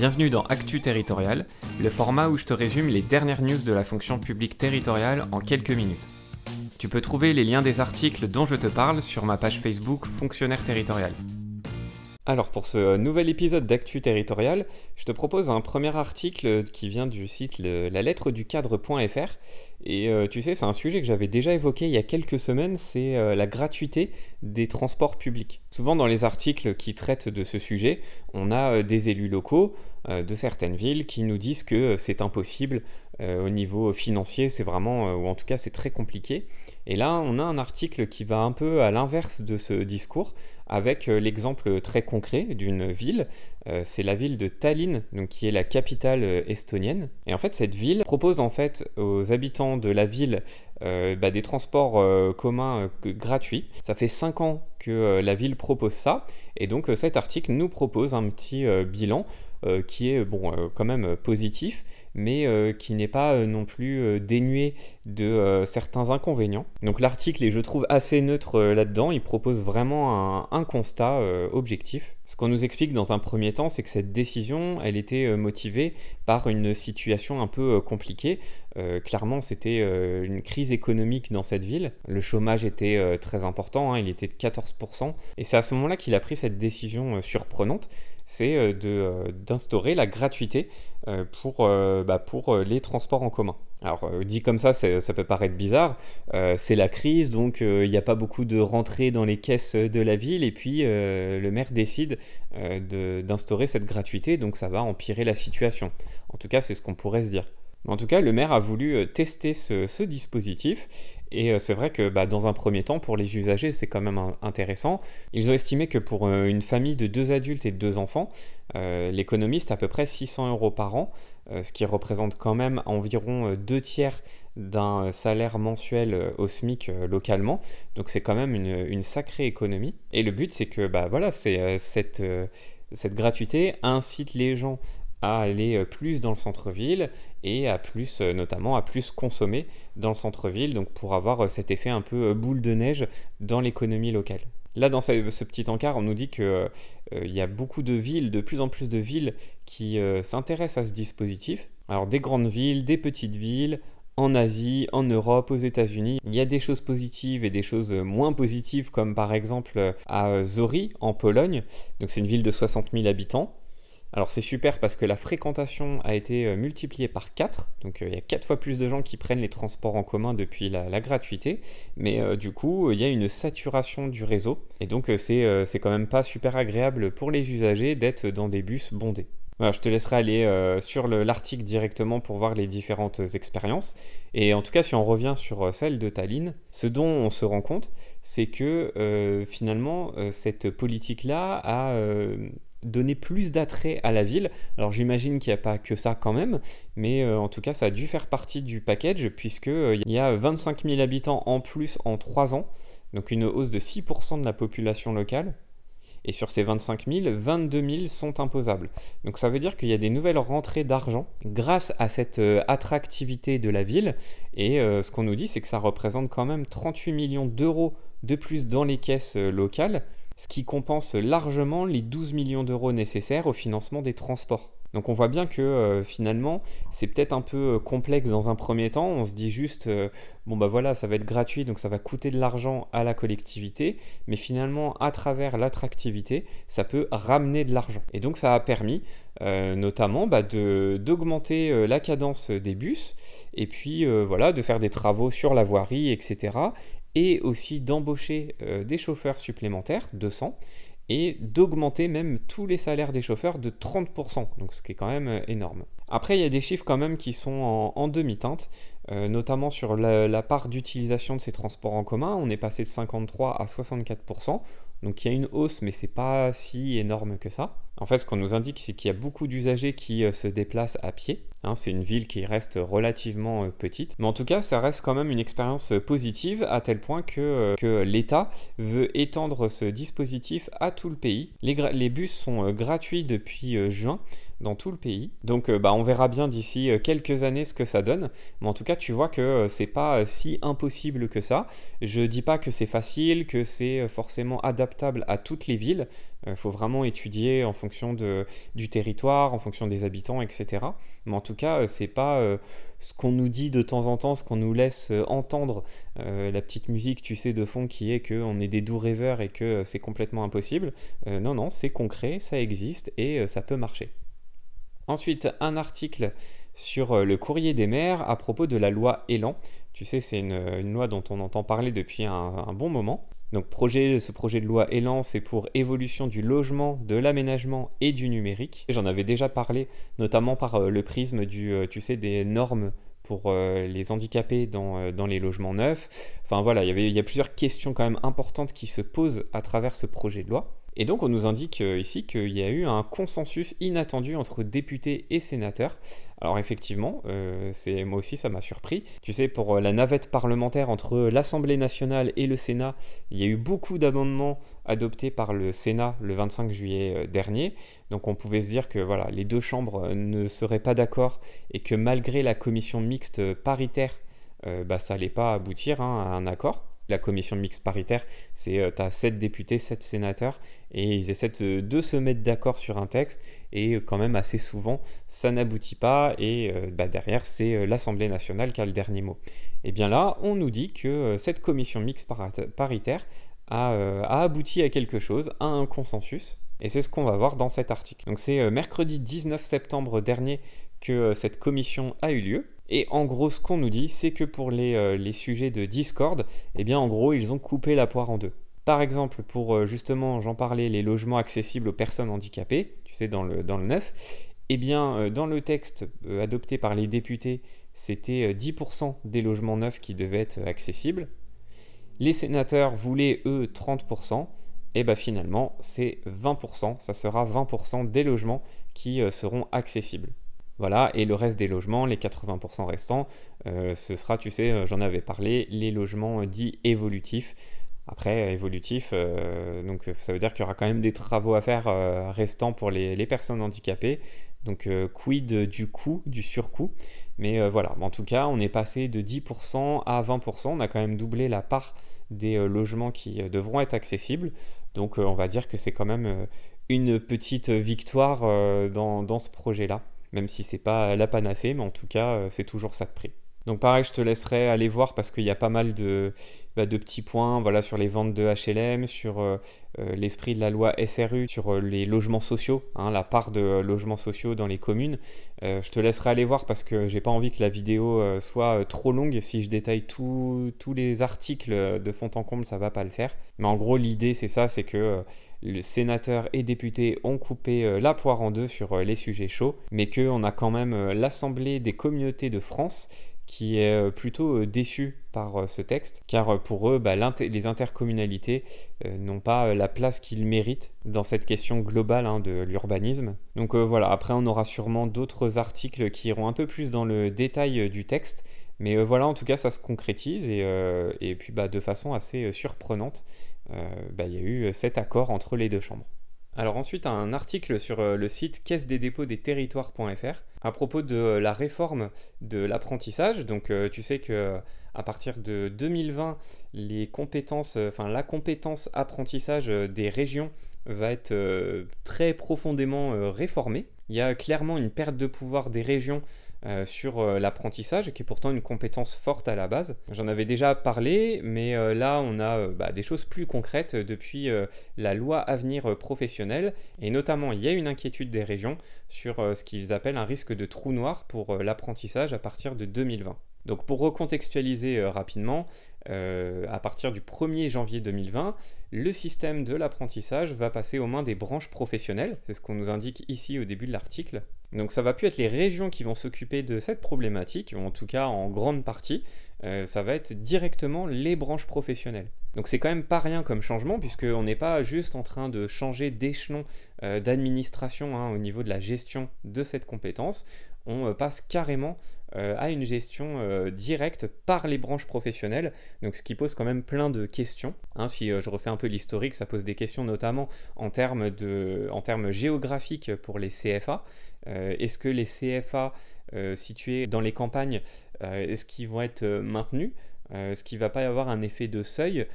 Bienvenue dans Actu Territorial, le format où je te résume les dernières news de la fonction publique territoriale en quelques minutes. Tu peux trouver les liens des articles dont je te parle sur ma page Facebook Fonctionnaire Territorial. Alors pour ce nouvel épisode d'Actu Territorial, je te propose un premier article qui vient du site la lettre du cadre.fr. Et euh, tu sais, c'est un sujet que j'avais déjà évoqué il y a quelques semaines, c'est euh, la gratuité des transports publics. Souvent dans les articles qui traitent de ce sujet, on a euh, des élus locaux, euh, de certaines villes qui nous disent que euh, c'est impossible euh, au niveau financier, c'est vraiment, ou en tout cas c'est très compliqué. Et là, on a un article qui va un peu à l'inverse de ce discours, avec l'exemple très concret d'une ville. c'est la ville de Tallinn, donc qui est la capitale estonienne. Et en fait, cette ville propose en fait aux habitants de la ville bah, des transports communs gratuits. Ça fait 5 ans que la ville propose ça. Et donc cet article nous propose un petit bilan euh, qui est bon, euh, quand même euh, positif, mais qui n'est pas non plus dénué de certains inconvénients. Donc l'article est je trouve assez neutre là-dedans, il propose vraiment un, constat objectif. Ce qu'on nous explique dans un premier temps, c'est que cette décision, elle était motivée par une situation un peu compliquée. clairement, c'était une crise économique dans cette ville. Le chômage était très important, hein. il était de 14%. Et c'est à ce moment-là qu'il a pris cette décision surprenante, c'est euh, euh, d'instaurer la gratuité euh, pour, bah, pour les transports en commun. Alors dit comme ça, ça peut paraître bizarre, c'est la crise, donc il n'y a pas beaucoup de rentrées dans les caisses de la ville, et puis le maire décide d'instaurer cette gratuité, donc ça va empirer la situation. En tout cas, c'est ce qu'on pourrait se dire. En tout cas, le maire a voulu tester ce dispositif et euh, c'est vrai que bah, dans un premier temps, pour les usagers, c'est quand même intéressant. Ils ont estimé que pour euh, une famille de deux adultes et deux enfants, euh, l'économie, à peu près 600 euros par an, euh, ce qui représente quand même environ deux tiers d'un salaire mensuel au SMIC localement. Donc c'est quand même une, sacrée économie. Et le but, c'est que bah, voilà, cette cette gratuité incite les gens à aller euh, plus dans le centre-ville et à plus euh, notamment à plus consommer dans le centre-ville, donc pour avoir euh, cet effet un peu boule de neige dans l'économie locale. Là, dans ce, petit encart, on nous dit qu'il il y a beaucoup de villes, de plus en plus de villes qui s'intéressent à ce dispositif. Alors des grandes villes, des petites villes, en Asie, en Europe, aux États-Unis. Il y a des choses positives et des choses moins positives, comme par exemple à Zori, en Pologne. Donc c'est une ville de 60 000 habitants. Alors c'est super parce que la fréquentation a été euh, multipliée par 4, donc euh, il y a 4 fois plus de gens qui prennent les transports en commun depuis la, gratuité, mais euh, du coup il y a une saturation du réseau, et donc c'est quand même pas super agréable pour les usagers d'être dans des bus bondés. Voilà, je te laisserai aller sur l'article directement pour voir les différentes expériences. Et en tout cas, si on revient sur celle de Tallinn, ce dont on se rend compte, c'est que finalement, cette politique-là a donner plus d'attrait à la ville. Alors j'imagine qu'il n'y a pas que ça quand même, mais euh, en tout cas ça a dû faire partie du package puisqu'il euh, y a 25 000 habitants en plus en 3 ans, donc une hausse de 6% de la population locale. Et sur ces 25 000, 22 000 sont imposables. Donc ça veut dire qu'il y a des nouvelles rentrées d'argent grâce à cette euh, attractivité de la ville. Et ce qu'on nous dit, c'est que ça représente quand même 38 millions d'euros de plus dans les caisses locales ce qui compense largement les 12 millions d'euros nécessaires au financement des transports. Donc on voit bien que euh, finalement, c'est peut-être un peu euh, complexe dans un premier temps. On se dit juste, euh, bon bah voilà, ça va être gratuit, donc ça va coûter de l'argent à la collectivité. Mais finalement, à travers l'attractivité, ça peut ramener de l'argent. Et donc ça a permis notamment bah, d'augmenter la cadence des bus et puis voilà, de faire des travaux sur la voirie, etc et aussi d'embaucher euh, des chauffeurs supplémentaires, 200, et d'augmenter même tous les salaires des chauffeurs de 30%, donc ce qui est quand même euh, énorme. Après, il y a des chiffres quand même qui sont en, demi-teinte, euh, notamment sur la part d'utilisation de ces transports en commun, on est passé de 53 à 64%, donc il y a une hausse, mais c'est pas si énorme que ça. En fait, ce qu'on nous indique, c'est qu'il y a beaucoup d'usagers qui euh, se déplacent à pied. Hein. c'est une ville qui reste relativement euh, petite. Mais en tout cas, ça reste quand même une expérience euh, positive, à tel point que, que l'État veut étendre ce dispositif à tout le pays. les bus sont gratuits depuis juin, dans tout le pays. Donc euh, bah, on verra bien d'ici euh, quelques années ce que ça donne. Mais en tout cas, tu vois que euh, c'est pas si impossible que ça. Je dis pas que c'est facile, que c'est forcément adaptable à toutes les villes. Il faut vraiment étudier en fonction du territoire, en fonction des habitants, etc. Mais en tout cas, c'est pas ce qu'on nous dit de temps en temps, ce qu'on nous laisse entendre, la petite musique, tu sais, de fond qui est qu'on est des doux rêveurs et que c'est complètement impossible. non, non, c'est concret, ça existe et ça peut marcher. Ensuite, un article sur euh, le courrier des maires à propos de la loi Elan. Tu sais, c'est une, euh, loi dont on entend parler depuis un, bon moment. Donc ce projet de loi Élan, c'est pour évolution du logement, de l'aménagement et du numérique. J'en avais déjà parlé, notamment par euh, le prisme du, tu sais, des normes pour les handicapés dans, les logements neufs. Enfin voilà, il y, il y a plusieurs questions quand même importantes qui se posent à travers ce projet de loi. Et donc on nous indique euh, ici qu'il y a eu un consensus inattendu entre députés et sénateurs. Alors effectivement, euh, c'est moi aussi ça m'a surpris. Tu sais, pour euh, la navette parlementaire entre l'Assemblée nationale et le Sénat, il y a eu beaucoup d'amendements adoptés par le Sénat le 25 juillet dernier. Donc on pouvait se dire que voilà, les deux chambres ne seraient pas d'accord et que malgré la commission mixte paritaire, bah, ça n'allait pas aboutir hein, à un accord la commission mixte paritaire, c'est tu as 7 députés, 7 sénateurs, et ils essaient de, se mettre d'accord sur un texte, et euh, quand même assez souvent, ça n'aboutit pas, et euh, bah, derrière, c'est euh, l'Assemblée nationale qui a le dernier mot. Et eh bien là, on nous dit que cette commission mixte paritaire a, a abouti à quelque chose, à un consensus, et c'est ce qu'on va voir dans cet article. Donc c'est mercredi 19 septembre dernier que cette commission a eu lieu. Et en gros, ce qu'on nous dit, c'est que pour euh, les, sujets de Discord, eh bien en gros, ils ont coupé la poire en deux. Par exemple, pour euh, justement, j'en parlais, les logements accessibles aux personnes handicapées, tu sais, dans le, dans 9, eh bien euh, dans le texte adopté par les députés, c'était 10% des logements neufs qui devaient être accessibles. Les sénateurs voulaient, eux, 30%. Et bien finalement, c'est 20%, ça sera 20% des logements qui seront accessibles. Voilà, et le reste des logements, les 80% restants, euh, ce sera, tu sais, euh, j'en avais parlé, les logements euh, dits évolutifs. Après, évolutifs, donc ça veut dire qu'il y aura quand même des travaux à faire restants pour les, personnes handicapées. Donc quid du coût, du surcoût. Mais voilà, en tout cas, on est passé de 10% à 20%. On a quand même doublé la part des logements qui devront être accessibles. Donc on va dire que c'est quand même une petite victoire dans ce projet-là même si c'est pas la panacée, mais en tout cas, euh, c'est toujours ça de prix. Donc pareil, je te laisserai aller voir parce qu'il y a pas mal de, bah, de petits points voilà, sur les ventes de HLM, sur euh, euh, l'esprit de la loi SRU, sur les logements sociaux, hein, la part de logements sociaux dans les communes. je te laisserai aller voir parce que j'ai pas envie que la vidéo soit trop longue. Si je détaille tous les articles de fond en comble, ça va pas le faire. Mais en gros, l'idée c'est ça, c'est que le sénateur et député ont coupé euh, la poire en deux sur euh, les sujets chauds, mais qu'on a quand même euh, l'Assemblée des communautés de France qui est plutôt déçue par ce texte, car pour eux, bah, les intercommunalités n'ont pas la place qu'ils méritent dans cette question globale hein, de l'urbanisme. Donc voilà, après on aura sûrement d'autres articles qui iront un peu plus dans le détail du texte, mais voilà, en tout cas ça se concrétise et, puis bah, de façon assez surprenante. Euh, bah, il y a eu euh, cet accord entre les deux chambres. Alors ensuite, un article sur euh, le site caisse des dépôts des territoires.fr à propos de la réforme de l'apprentissage. Donc tu sais que à partir de 2020, la compétence apprentissage des régions va être très profondément réformée. Il y a clairement une perte de pouvoir des régions euh, sur euh, l'apprentissage, qui est pourtant une compétence forte à la base. J'en avais déjà parlé, mais euh, là on a bah, des choses plus concrètes depuis la loi avenir professionnel, et notamment il y a une inquiétude des régions sur ce qu'ils appellent un risque de trou noir pour l'apprentissage à partir de 2020. Donc pour recontextualiser rapidement, à partir du 1er janvier 2020, le système de l'apprentissage va passer aux mains des branches professionnelles, c'est ce qu'on nous indique ici au début de l'article. Donc ça va plus être les régions qui vont s'occuper de cette problématique, ou en tout cas en grande partie, euh, ça va être directement les branches professionnelles. Donc c'est quand même pas rien comme changement, puisqu'on n'est pas juste en train de changer d'échelon euh, d'administration hein, au niveau de la gestion de cette compétence, on euh, passe carrément euh, à une gestion euh, directe par les branches professionnelles, donc ce qui pose quand même plein de questions. Hein. si euh, je refais un peu l'historique, ça pose des questions notamment en termes, géographiques pour les CFA. est-ce que les CFA situés dans les campagnes, est-ce qu'ils vont être maintenus Est-ce qu'il ne va pas y avoir un effet de seuil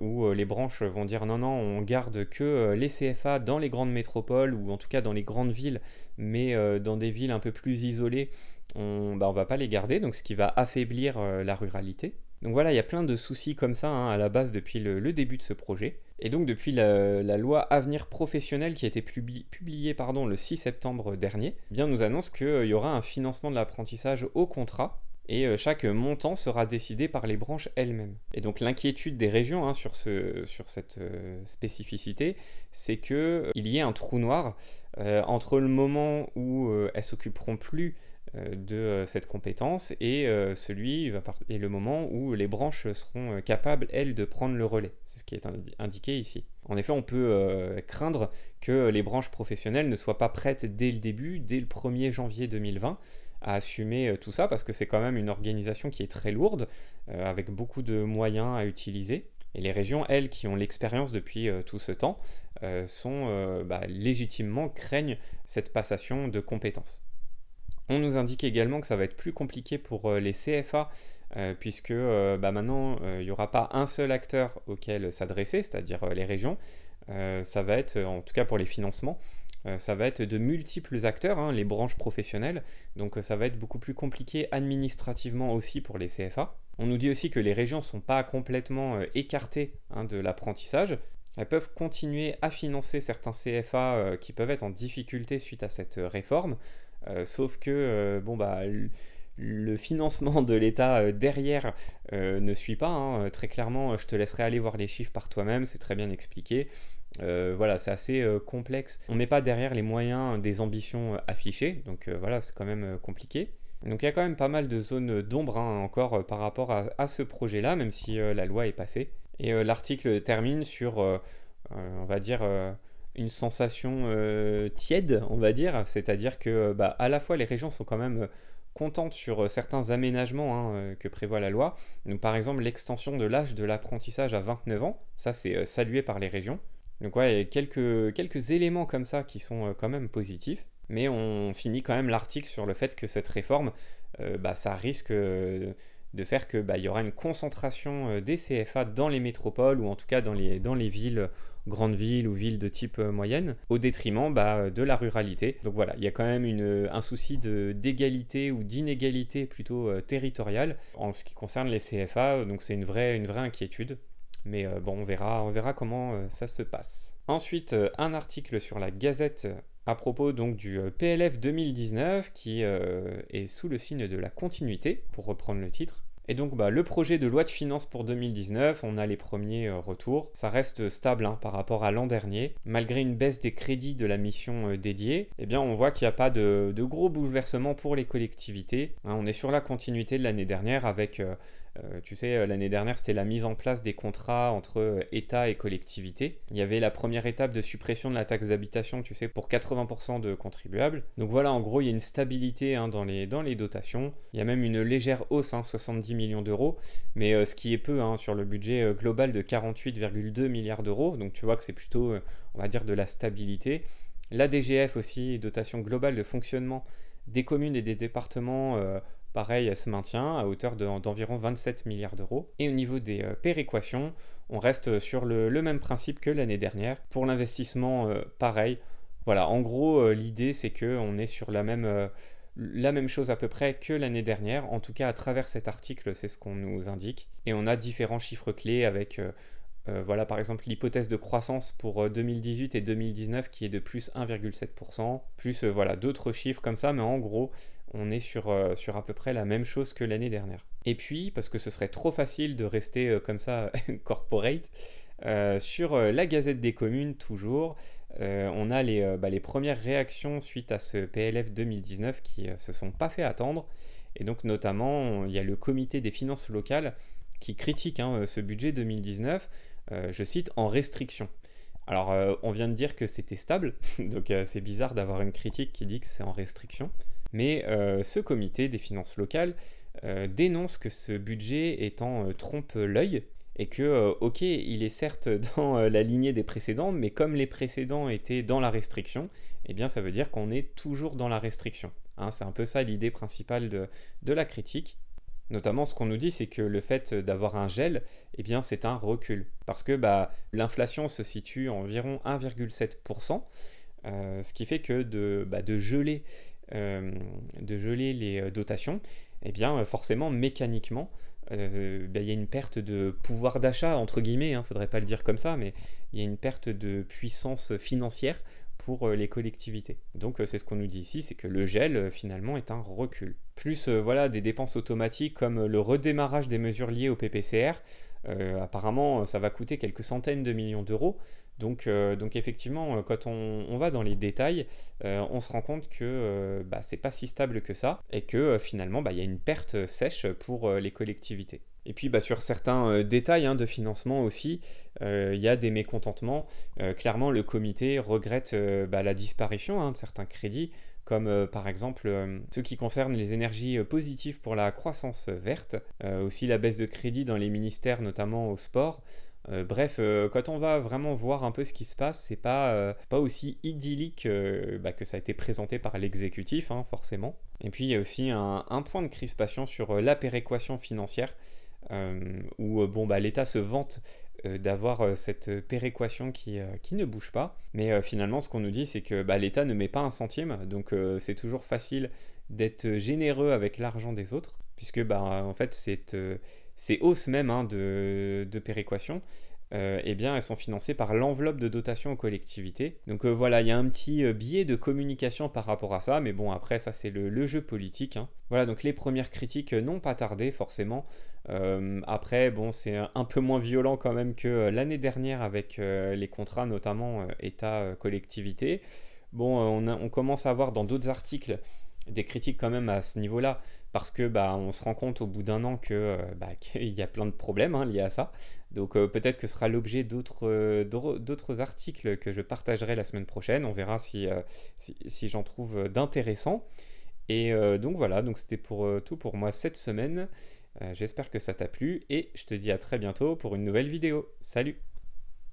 où les branches vont dire non, non, on garde que les CFA dans les grandes métropoles ou en tout cas dans les grandes villes, mais dans des villes un peu plus isolées on bah, ne va pas les garder, donc ce qui va affaiblir euh, la ruralité. Donc voilà, il y a plein de soucis comme ça hein, à la base depuis le, début de ce projet. Et donc depuis la, loi Avenir professionnel qui a été publiée le 6 septembre dernier, eh nous annonce qu'il euh, y aura un financement de l'apprentissage au contrat et euh, chaque montant sera décidé par les branches elles-mêmes. Et donc l'inquiétude des régions hein, sur, cette spécificité, c'est qu'il il y ait un trou noir entre le moment où elles s'occuperont plus euh, de euh, cette compétence et euh, celui et le moment où les branches seront capables elles de prendre le relais. C'est ce qui est indiqué ici. En effet, on peut craindre que les branches professionnelles ne soient pas prêtes dès le début, dès le 1er janvier 2020 à assumer tout ça parce que c'est quand même une organisation qui est très lourde avec beaucoup de moyens à utiliser et les régions, elles, qui ont l'expérience depuis tout ce temps, sont bah, légitimement craignent cette passation de compétences. On nous indique également que ça va être plus compliqué pour euh, les CFA euh, puisque euh, bah, maintenant il n'y aura pas un seul acteur auquel s'adresser, c'est-à-dire les régions. ça va être, en tout cas pour les financements, ça va être de multiples acteurs, hein, les branches professionnelles, donc ça va être beaucoup plus compliqué administrativement aussi pour les CFA. On nous dit aussi que les régions ne sont pas complètement écartées hein, de l'apprentissage. Elles peuvent continuer à financer certains CFA qui peuvent être en difficulté suite à cette réforme, euh, sauf que, euh, bon, bah le financement de l'État euh, derrière ne suit pas. Hein. Très clairement, je te laisserai aller voir les chiffres par toi-même, c'est très bien expliqué. voilà, c'est assez complexe. On ne met pas derrière les moyens des ambitions affichées, donc voilà, c'est quand même compliqué. Donc il y a quand même pas mal de zones d'ombre hein, encore par rapport à ce projet-là, même si la loi est passée. Et l'article termine sur, on va dire, une sensation euh, tiède, on va dire, c'est-à-dire que euh, bah, à la fois les régions sont quand même euh, contentes sur certains aménagements hein, que prévoit la loi. Donc, par exemple, l'extension de l'âge de l'apprentissage à 29 ans, ça c'est salué par les régions. Donc ouais, quelques, quelques éléments comme ça qui sont quand même positifs, mais on finit quand même l'article sur le fait que cette réforme, bah, ça risque de faire que bah, il y aura une concentration euh, des CFA dans les métropoles ou en tout cas dans les, dans les villes euh, grandes villes ou villes de type euh, moyenne au détriment bah, de la ruralité. Donc voilà, il y a quand même un souci d'égalité ou d'inégalité plutôt territoriale en ce qui concerne les CFA, donc c'est une vraie, une vraie inquiétude. Mais bon, on verra, on verra comment ça se passe. Ensuite, un article sur la Gazette à propos donc du PLF 2019 qui est sous le signe de la continuité, pour reprendre le titre, et donc bah, le projet de loi de finances pour 2019, on a les premiers euh, retours. Ça reste stable hein, par rapport à l'an dernier. Malgré une baisse des crédits de la mission euh, dédiée, eh bien on voit qu'il n'y a pas de, gros bouleversements pour les collectivités. Hein, on est sur la continuité de l'année dernière avec euh, euh, tu sais, euh, l'année dernière, c'était la mise en place des contrats entre euh, État et collectivités. Il y avait la première étape de suppression de la taxe d'habitation, tu sais, pour 80% de contribuables. Donc voilà, en gros, il y a une stabilité hein, dans, les, dans les dotations. Il y a même une légère hausse, 70 hein, millions d'euros, mais ce qui est peu hein, sur le budget global de 48,2 milliards d'euros. Donc tu vois que c'est plutôt, on va dire, de la stabilité. La DGF aussi, dotation globale de fonctionnement des communes et des départements. Pareil, elle se maintient à hauteur d'environ 27 milliards d'euros. Et au niveau des euh, péréquations, on reste sur le, même principe que l'année dernière. Pour l'investissement, euh, pareil. Voilà, en gros, euh, l'idée c'est qu'on est sur la même, la même chose à peu près que l'année dernière. En tout cas, à travers cet article, c'est ce qu'on nous indique. Et on a différents chiffres clés avec voilà par exemple l'hypothèse de croissance pour 2018 et 2019 qui est de plus 1,7%, plus voilà d'autres chiffres comme ça, mais en gros on est euh, sur, à peu près la même chose que l'année dernière. Et puis, parce que ce serait trop facile de rester euh, comme ça corporate, euh, sur la Gazette des communes toujours, on a bah, les, premières réactions suite à ce PLF 2019 qui se sont pas fait attendre. Et donc notamment, il y a le comité des finances locales qui critique hein, ce budget 2019, je cite, en restriction. Alors on vient de dire que c'était stable, donc c'est bizarre d'avoir une critique qui dit que c'est en restriction. Mais euh, ce comité des finances locales euh, dénonce que ce budget est en euh, trompe-l'œil et que, ok, il est certes dans la lignée des précédents, mais comme les précédents étaient dans la restriction, eh bien ça veut dire qu'on est toujours dans la restriction. Hein. c'est un peu ça l'idée principale de, la critique. Notamment, ce qu'on nous dit, c'est que le fait d'avoir un gel, eh bien, c'est un recul. Parce que bah, l'inflation se situe à environ 1,7%, ce qui fait que de bah, geler euh, de geler les euh, dotations, eh bien euh, forcément mécaniquement bah, il y a une perte de pouvoir d'achat, entre guillemets, il hein, ne faudrait pas le dire comme ça, mais il y a une perte de puissance financière pour les collectivités. Donc c'est ce qu'on nous dit ici, c'est que le gel finalement est un recul. Plus voilà des dépenses automatiques comme le redémarrage des mesures liées au PPCR, apparemment ça va coûter quelques centaines de millions d'euros, euh, donc, effectivement, euh, quand on, va dans les détails, euh, on se rend compte que ce n'est bah, c'est pas si stable que ça et que finalement, bah, il y a une perte sèche pour les collectivités. Et puis bah, sur certains détails hein, de financement aussi, il y a des mécontentements. clairement, le comité regrette la disparition hein, de certains crédits comme par exemple ceux ce qui concerne les énergies positives pour la croissance verte, aussi la baisse de crédits dans les ministères, notamment au sport, euh, bref, euh, quand on va vraiment voir un peu ce qui se passe, c'est pas, euh, pas aussi idyllique bah, que ça a été présenté par l'exécutif, hein, forcément. Et puis il y a aussi un, point de crispation sur la péréquation financière, où bon, bah, l'État se vante d'avoir cette péréquation qui, ne bouge pas. Mais finalement, ce qu'on nous dit, c'est que bah, l'État ne met pas un centime, donc c'est toujours facile d'être généreux avec l'argent des autres, puisque bah, en fait, c'est ces hausses même hein, de, péréquation, euh, eh bien, elles sont financées par l'enveloppe de dotation aux collectivités. Donc euh, voilà, il y a un petit euh, biais de communication par rapport à ça, mais bon, après, ça, c'est le, jeu politique. Hein. Voilà, donc les premières critiques n'ont pas tardé, forcément. après, bon, c'est un peu moins violent quand même que l'année dernière avec les contrats, notamment État-collectivité. Bon, on commence à voir dans d'autres articles des critiques quand même à ce niveau-là parce que bah, on se rend compte au bout d'un an que euh, bah, qu'il y a plein de problèmes hein, liés à ça. Donc euh, peut-être que ce sera l'objet euh, d'autres articles que je partagerai la semaine prochaine. On verra si, si, j'en trouve d'intéressants. Et donc voilà, donc c'était pour tout pour moi cette semaine. J'espère que ça t'a plu et je te dis à très bientôt pour une nouvelle vidéo. Salut